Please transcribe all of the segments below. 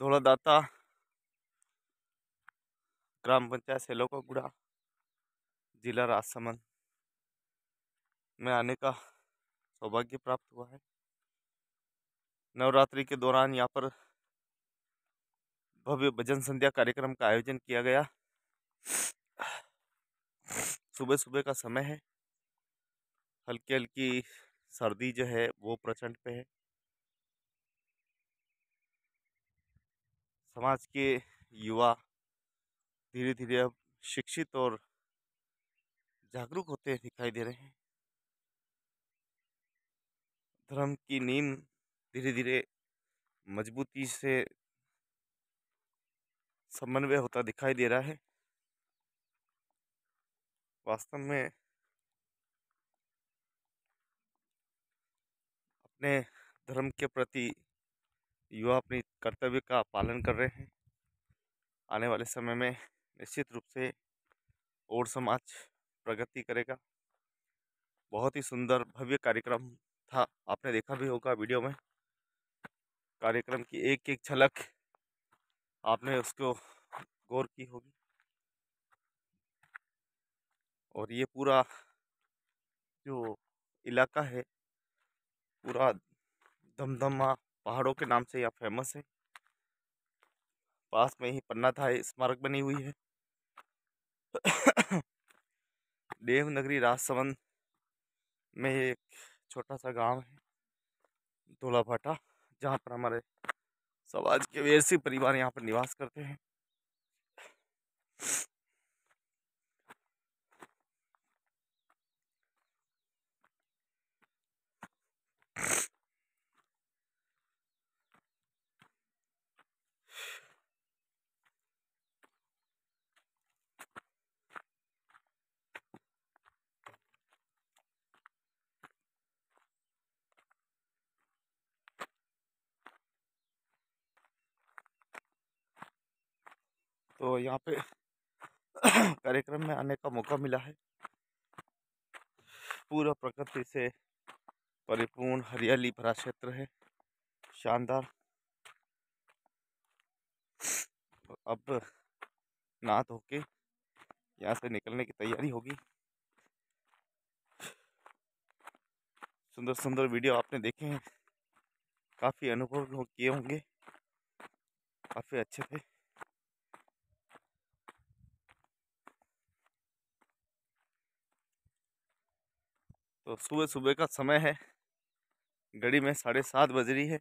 धोलादाता ग्राम पंचायत गुड़ा जिला राजसमंद में आने का सौभाग्य प्राप्त हुआ है नवरात्रि के दौरान यहाँ पर भव्य भजन संध्या कार्यक्रम का आयोजन किया गया सुबह सुबह का समय है हल्की हल्की सर्दी जो है वो प्रचंड पे है समाज के युवा धीरे धीरे अब शिक्षित और जागरूक होते दिखाई दे रहे हैं धर्म की नींद धीरे धीरे मजबूती से समन्वय होता दिखाई दे रहा है वास्तव में अपने धर्म के प्रति युवा अपने कर्तव्य का पालन कर रहे हैं आने वाले समय में निश्चित रूप से और समाज प्रगति करेगा बहुत ही सुंदर भव्य कार्यक्रम था आपने देखा भी होगा वीडियो में कार्यक्रम की एक एक झलक आपने उसको गौर की होगी और ये पूरा जो इलाका है पूरा धमधमा पहाड़ों के नाम से यह फेमस है पास में ही पन्ना था स्मारक बनी हुई है देवनगरी राजसमंद में एक छोटा सा गांव है धोला भाटा जहाँ पर हमारे समाज के वेरसी परिवार यहाँ पर निवास करते हैं तो यहाँ पे कार्यक्रम में आने का मौका मिला है पूरा प्रकृति से परिपूर्ण हरियाली भरा क्षेत्र है शानदार अब नहा धो के यहाँ से निकलने की तैयारी होगी सुंदर सुंदर वीडियो आपने देखे हैं काफ़ी अनुभव किए होंगे काफ़ी अच्छे थे तो सुबह सुबह का समय है घड़ी में साढ़े सात बज रही है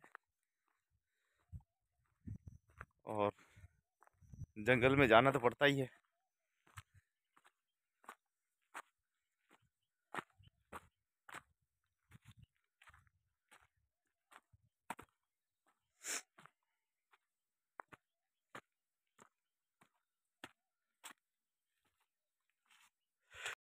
और जंगल में जाना तो पड़ता ही है